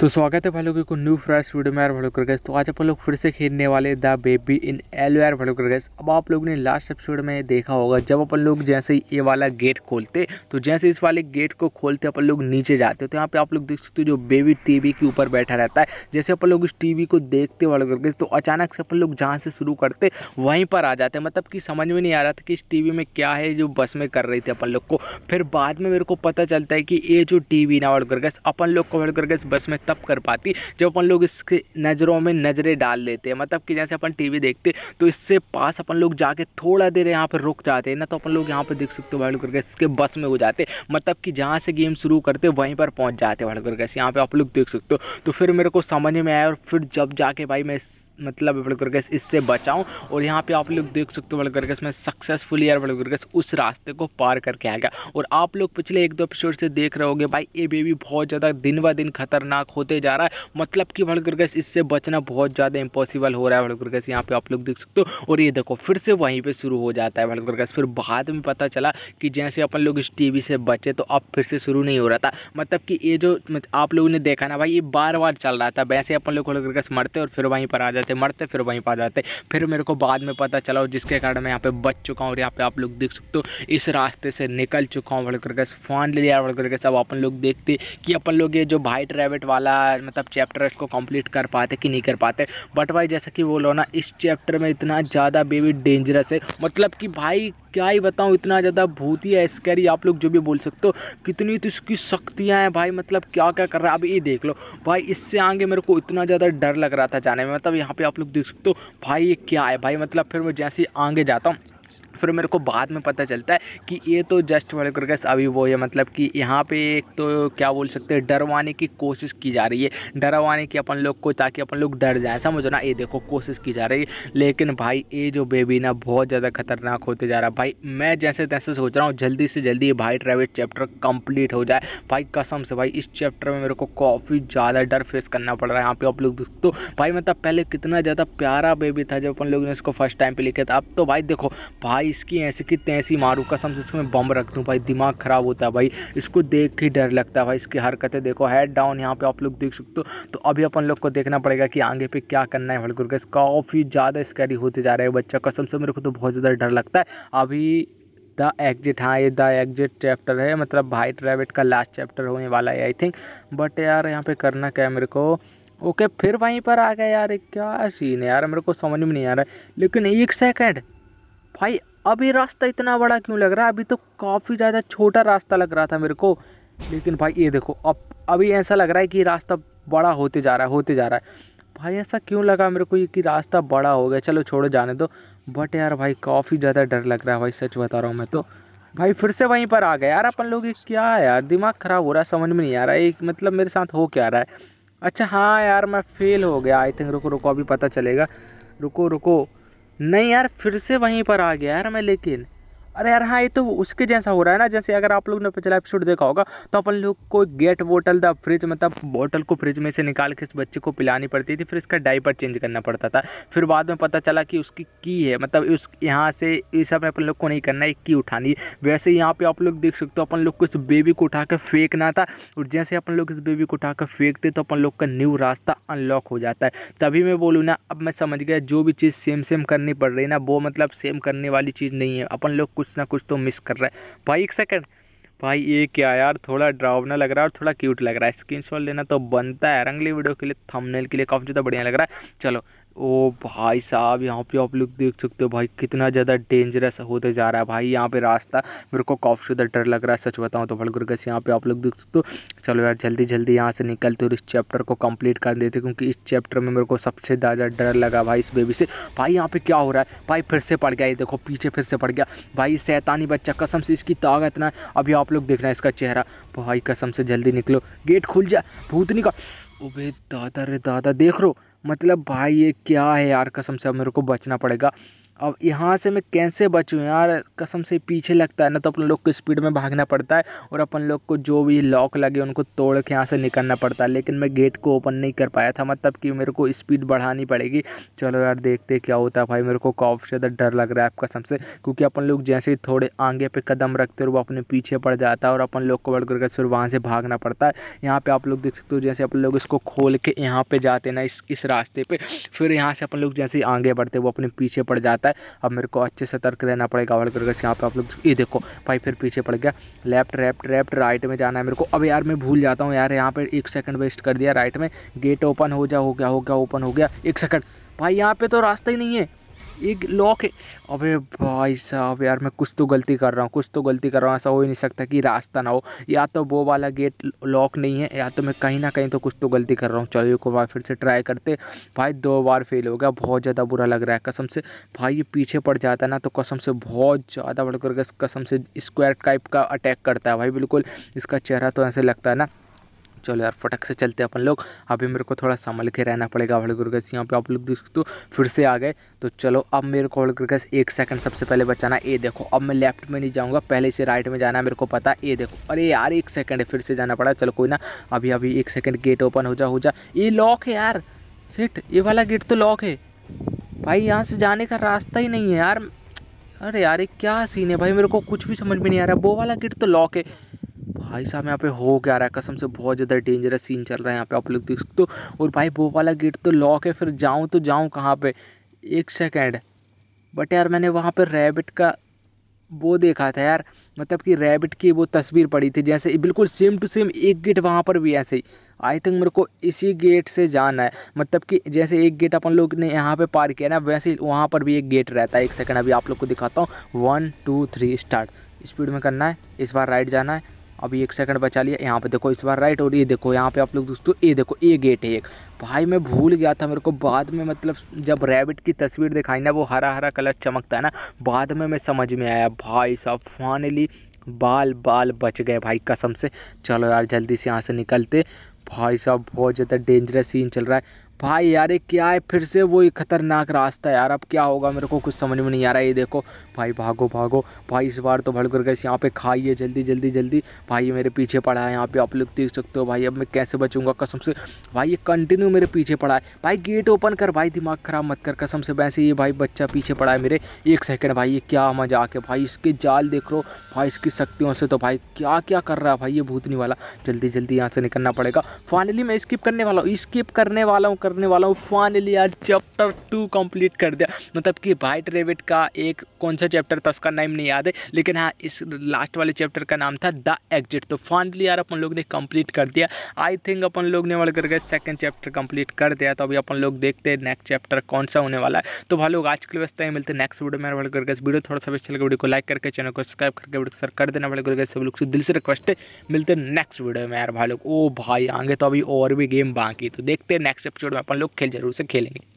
तो स्वागत है भाई लोगों को न्यू फ्रेश वीडियो में यार भाई कर गए तो आज अपन लोग फिर से खेलने वाले द बेबी इन एलो यार भाई कर गए अब आप लोगों ने लास्ट एपिसोड में देखा होगा जब अपन लोग जैसे ही ये वाला गेट खोलते तो जैसे इस वाले गेट को खोलते अपन लोग नीचे जाते तो यहाँ पे आप लोग देख सकते हो जो बेबी टी के ऊपर बैठा रहता है जैसे अपन लोग इस टी को देखते वाले कर गए तो अचानक से अपन लोग जहाँ से शुरू करते वहीं पर आ जाते मतलब कि समझ में नहीं आ रहा था कि इस टी में क्या है जो बस में कर रही थी अपन लोग को फिर बाद में मेरे को पता चलता है कि ये जो टी वी ना वाले कर गए अपन लोग को वाले कर गए बस में तब कर पाती जब अपन लोग इसके नज़रों में नज़रें डाल लेते हैं मतलब कि जैसे अपन टीवी देखते तो इससे पास अपन लोग जाके थोड़ा देर यहाँ पर रुक जाते हैं ना तो अपन लोग यहाँ पर देख सकते हो भाड़ करके इसके बस में हो जाते मतलब कि जहाँ से गेम शुरू करते वहीं पर पहुँच जाते भाड़ करके यहाँ पर आप लोग देख सकते हो तो फिर मेरे को समझ में आया और फिर जब जाके भाई मैं मतलब बड़ करके इससे बचाऊँ और यहाँ पर आप लोग देख सकते हो बड़ करके मैं सक्सेसफुली यार बड़ करके उस रास्ते को पार करके आ गया और आप लोग पिछले एक दो एपिसोड से देख रहे होगे भाई ये बेबी बहुत ज़्यादा दिन ब दिन खतरनाक होते जा रहा है मतलब कि भड़कर गैस इससे बचना बहुत ज़्यादा इम्पॉसिबल हो रहा है भड़कर गैस यहाँ पे आप लोग देख सकते हो और ये देखो फिर से वहीं पे शुरू हो जाता है भड़कर गैस फिर बाद में पता चला कि जैसे अपन लोग इस टी से बचे तो अब फिर से शुरू नहीं हो रहा था मतलब कि ये जो आप लोगों ने देखा ना भाई ये बार बार चल रहा था वैसे अपन लोग भड़कर गैस मरते और फिर वहीं पर आ जाते मरते फिर वहीं पर आ जाते फिर मेरे को बाद में पता चला और जिसके कारण मैं यहाँ पर बच चुका हूँ और यहाँ पर आप लोग देख सकते हो इस रास्ते से निकल चुका हूँ भड़कर गैस फान ले लिया भड़कर गैस अब अपन लोग देखते कि अपन लोग ये जो भाई ट्रेवेट वाला वाला मतलब चैप्टर इसको कंप्लीट कर पाते कि नहीं कर पाते बट भाई जैसा कि बोलो ना इस चैप्टर में इतना ज़्यादा बेबी डेंजरस है मतलब कि भाई क्या ही बताऊँ इतना ज़्यादा भूत या स्कैरी आप लोग जो भी बोल सकते हो कितनी तो इसकी शक्तियाँ हैं भाई मतलब क्या क्या कर रहा है अब ये देख लो भाई इससे आगे मेरे को इतना ज़्यादा डर लग रहा था जाने में मतलब यहाँ पर आप लोग देख सकते हो भाई ये क्या है भाई मतलब फिर मैं जैसे आगे जाता हूँ फिर मेरे को बाद में पता चलता है कि ये तो जस्ट वर्कर करके अभी वो है मतलब कि यहाँ पे एक तो क्या बोल सकते हैं डरवाने की कोशिश की जा रही है डरवाने की अपन लोग को ताकि अपन लोग डर जाए समझो ना ये देखो कोशिश की जा रही है लेकिन भाई ये जो बेबी ना बहुत ज़्यादा खतरनाक होते जा रहा है भाई मैं जैसे तैसे सोच रहा हूँ जल्दी से जल्दी भाई ट्राइवेट चैप्टर कंप्लीट हो जाए भाई कसम से भाई इस चैप्टर में मेरे को काफ़ी ज़्यादा डर फेस करना पड़ रहा है यहाँ पे आप लोग तो भाई मतलब पहले कितना ज़्यादा प्यारा बेबी था जब अपन लोगों ने इसको फर्स्ट टाइम पर लिखा था अब तो भाई देखो भाई भाई इसकी ऐसी की तैसी मारूँ कसम से इसको मैं बम रख दूँ भाई दिमाग ख़राब होता है भाई इसको देख ही डर लगता है भाई इसकी हरकतें देखो हैड डाउन यहाँ पे आप लोग देख सकते हो तो अभी अपन लोग को देखना पड़ेगा कि आगे पे क्या करना है हल्कुर का काफ़ी ज़्यादा स्कैरी होते जा रहा है बच्चा कसम से मेरे को तो बहुत ज़्यादा डर लगता है अभी द एग्जिट हाँ ये द एग्जिट चैप्टर है मतलब भाई ट्रेविट का लास्ट चैप्टर होने वाला है आई थिंक बट यार यहाँ पे करना क्या है मेरे को ओके फिर वहीं पर आ गया यार क्या सीन है यार मेरे को समझ में नहीं आ रहा है लेकिन एक सेकेंड भाई अभी रास्ता इतना बड़ा क्यों लग रहा है अभी तो काफ़ी ज़्यादा छोटा रास्ता लग रहा था मेरे को लेकिन भाई ये देखो अब अभी ऐसा लग रहा है कि रास्ता बड़ा होते जा रहा है होते जा रहा है भाई ऐसा क्यों लगा मेरे को ये कि रास्ता बड़ा हो गया चलो छोड़ो जाने दो बट यार भाई काफ़ी ज़्यादा डर लग रहा है भाई सच बता रहा हूँ मैं तो भाई फिर से वहीं पर आ गया यार अपन लोग क्या है यार दिमाग ख़राब हो रहा है समझ में नहीं आ रहा है एक मतलब मेरे साथ हो क्या रहा है अच्छा हाँ यार मैं फेल हो गया आई थिंक रुको रुको अभी पता चलेगा रुको रुको नहीं यार फिर से वहीं पर आ गया यार मैं लेकिन अरे यार हाँ ये तो उसके जैसा हो रहा है ना जैसे अगर आप लोग ने पिछला एपिसोड देखा होगा तो अपन लोग को गेट बोटल द फ्रिज मतलब बोटल को फ्रिज में से निकाल के इस बच्चे को पिलानी पड़ती थी फिर इसका डाइपर चेंज करना पड़ता था फिर बाद में पता चला कि उसकी की है मतलब उस यहाँ से इस समय अपन लोग को नहीं करना है की उठानी है वैसे यहाँ पर आप लोग देख सकते हो अपन लोग को इस बेबी को उठा कर फेंकना था और जैसे अपन लोग इस बेबी को उठा कर फेंकते तो अपन लोग का न्यू रास्ता अनलॉक हो जाता है तभी मैं बोलूँ ना अब मैं समझ गया जो भी चीज़ सेम सेम करनी पड़ रही है ना वो मतलब सेम करने वाली चीज़ नहीं है अपन लोग कुछ ना कुछ तो मिस कर रहा है भाई एक सेकंड भाई ये क्या यार थोड़ा ड्रावना लग रहा है और थोड़ा क्यूट लग रहा है स्क्रीन लेना तो बनता है रंगली वीडियो के लिए थमनेल के लिए काफ़ी ज़्यादा बढ़िया लग रहा है चलो ओ भाई साहब यहाँ पे आप लोग देख सकते हो भाई कितना ज़्यादा डेंजरस होते जा रहा है भाई यहाँ पे रास्ता मेरे को काफ़ी ज़्यादा डर लग रहा है सच बताऊँ तो कैसे यहाँ पे आप लोग देख सकते हो चलो यार जल्दी जल्दी यहाँ से निकलते तो और इस चैप्टर को कंप्लीट कर देते क्योंकि इस चैप्टर में मेरे को सबसे ज़्यादा डर लगा भाई इस बेबी से भाई यहाँ पर क्या हो रहा है भाई फिर से पड़ गया ये देखो पीछे फिर से पड़ गया भाई सैतानी बच्चा कसम से इसकी ताकत ना अभी आप लोग देखना इसका चेहरा भाई कसम से जल्दी निकलो गेट खुल भूत भूतनी का ओबे दादा रे दादा देख रो मतलब भाई ये क्या है यार कसम से अब मेरे को बचना पड़ेगा अब यहाँ से मैं कैसे बचूँ यार कसम से पीछे लगता है ना तो अपन लोग को स्पीड में भागना पड़ता है और अपन लोग को जो भी लॉक लगे उनको तोड़ के यहाँ से निकलना पड़ता है लेकिन मैं गेट को ओपन नहीं कर पाया था मतलब कि मेरे को स्पीड बढ़ानी पड़ेगी चलो यार देखते क्या होता है भाई मेरे को काफी से ज़्यादा डर लग रहा है आप कसम से क्योंकि अपन लोग जैसे ही थोड़े आगे पर कदम रखते और वो अपने पीछे पड़ जाता है और अपन लोग को बढ़ करके फिर वहाँ से भागना पड़ता है यहाँ पर आप लोग देख सकते हो जैसे अपन लोग इसको खोल के यहाँ पर जाते ना इस इस रास्ते पर फिर यहाँ से अपन लोग जैसे ही आगे बढ़ते वो अपने पीछे पड़ जाते जाता है अब मेरे को अच्छे से तर्क देना पड़ेगा वर्ल्ड क्रिकेट यहाँ पे आप लोग ये देखो भाई फिर पीछे पड़ गया लेफ्ट लेफ्ट लेफ्ट राइट में जाना है मेरे को अब यार मैं भूल जाता हूँ यार यहाँ पर एक सेकंड वेस्ट कर दिया राइट में गेट ओपन हो जा हो गया हो गया ओपन हो गया एक सेकंड भाई यहाँ पे तो रास्ता ही नहीं है एक लॉक है अबे भाई साहब यार मैं कुछ तो गलती कर रहा हूँ कुछ तो गलती कर रहा हूँ ऐसा हो ही नहीं सकता कि रास्ता ना हो या तो वो वाला गेट लॉक नहीं है या तो मैं कहीं ना कहीं तो कुछ तो गलती कर रहा हूँ चलो एक बार फिर से ट्राई करते भाई दो बार फेल हो गया बहुत ज़्यादा बुरा लग रहा है कसम से भाई ये पीछे पड़ जाता है ना तो कसम से बहुत ज़्यादा बढ़ करके कसम से स्क्वायर टाइप का अटैक करता है भाई बिल्कुल इसका चेहरा तो ऐसे लगता है ना चलो यार फटक से चलते अपन लोग अभी मेरे को थोड़ा संभल के रहना पड़ेगा गुरु गैस यहाँ पे आप लोग देख तो हो फिर से आ गए तो चलो अब मेरे को गुरु गैस एक सेकंड सबसे पहले बचाना ये देखो अब मैं लेफ्ट में नहीं जाऊँगा पहले से राइट में जाना है मेरे को पता ये देखो अरे यार एक सेकंड है फिर से जाना पड़ा चलो कोई ना अभी अभी एक सेकेंड गेट ओपन हो जा हो जा ये लॉक है यार सेठ ये वाला गेट तो लॉक है भाई यहाँ से जाने का रास्ता ही नहीं है यार अरे यार क्या सीन है भाई मेरे को कुछ भी समझ में नहीं आ रहा वो वाला गेट तो लॉक है भाई साहब यहाँ पे हो क्या रहा है कसम से बहुत ज़्यादा डेंजरस सीन चल रहा है यहाँ पे आप लोग देख सकते हो और भाई वो वाला गेट तो लॉक है फिर जाऊँ तो जाऊँ कहाँ पे एक सेकेंड बट यार मैंने वहाँ पर रैबिट का वो देखा था यार मतलब कि रैबिट की वो तस्वीर पड़ी थी जैसे बिल्कुल सेम टू सेम एक गेट वहाँ पर भी ऐसे ही आई थिंक मेरे को इसी गेट से जाना है मतलब कि जैसे एक गेट अपन लोग ने यहाँ पे पार किया ना वैसे वहाँ पर भी एक गेट रहता है एक सेकंड अभी आप लोग को दिखाता हूँ one two three start speed में करना है इस बार राइट जाना है अभी एक सेकंड बचा लिया यहाँ पे देखो इस बार राइट और ये देखो यहाँ पे आप लोग दोस्तों ये देखो ये गेट है एक भाई मैं भूल गया था मेरे को बाद में मतलब जब रैबिट की तस्वीर दिखाई ना वो हरा हरा कलर चमकता है ना बाद में मैं समझ में आया भाई साहब फाइनली बाल बाल बच गए भाई कसम से चलो यार जल्दी से यहाँ से निकलते भाई साहब बहुत ज़्यादा डेंजरस सीन चल रहा है भाई यार ये क्या है फिर से वही खतरनाक रास्ता है यार अब क्या होगा मेरे को कुछ समझ में नहीं आ रहा है ये देखो भाई भागो भागो भाई इस बार तो भड़कर गए यहाँ पे खाइए जल्दी जल्दी जल्दी भाई मेरे पीछे पड़ा है यहाँ पे आप लोग देख सकते हो भाई अब मैं कैसे बचूंगा कसम से भाई ये कंटिन्यू मेरे पीछे पड़ा है भाई गेट ओपन कर भाई दिमाग ख़राब मत कर कसम से वैसे ये भाई बच्चा पीछे पड़ा है मेरे एक सेकेंड भाई ये क्या मजाक है भाई इसके जाल देख लो भाई इसकी शक्तियों से तो भाई क्या क्या कर रहा है भाई ये भूतनी वाला जल्दी जल्दी यहाँ से निकलना पड़ेगा फाइनली मैं स्किप करने वाला हूँ स्किप करने वाला हूँ करने वाला हूँ फाइनली यार चैप्टर टू कंप्लीट कर दिया मतलब कि वाइट रेबिट का एक कौन सा चैप्टर था उसका नाम नहीं याद है लेकिन हाँ इस लास्ट वाले चैप्टर का नाम था द एग्जिट तो फाइनली यार अपन लोग ने कंप्लीट कर दिया आई थिंक अपन लोग ने वाला करके सेकेंड चैप्टर कंप्लीट कर दिया तो अभी अपन लोग देखते हैं नेक्स्ट चैप्टर कौन सा होने वाला है तो भाई लोग आज के लिए है मिलते नेक्स्ट मतलब वीडियो में वाले करके वीडियो थोड़ा सा अच्छा लगे वीडियो को लाइक करके चैनल को सब्सक्राइब करके वीडियो सर कर देना वाले करके सब लोग से दिल से रिक्वेस्ट है मिलते नेक्स्ट वीडियो में यार भाई लोग ओ भाई आगे तो अभी और भी गेम बाकी तो देखते हैं नेक्स्ट एपिसोड तो अपन लोग खेल जरूर से खेलेंगे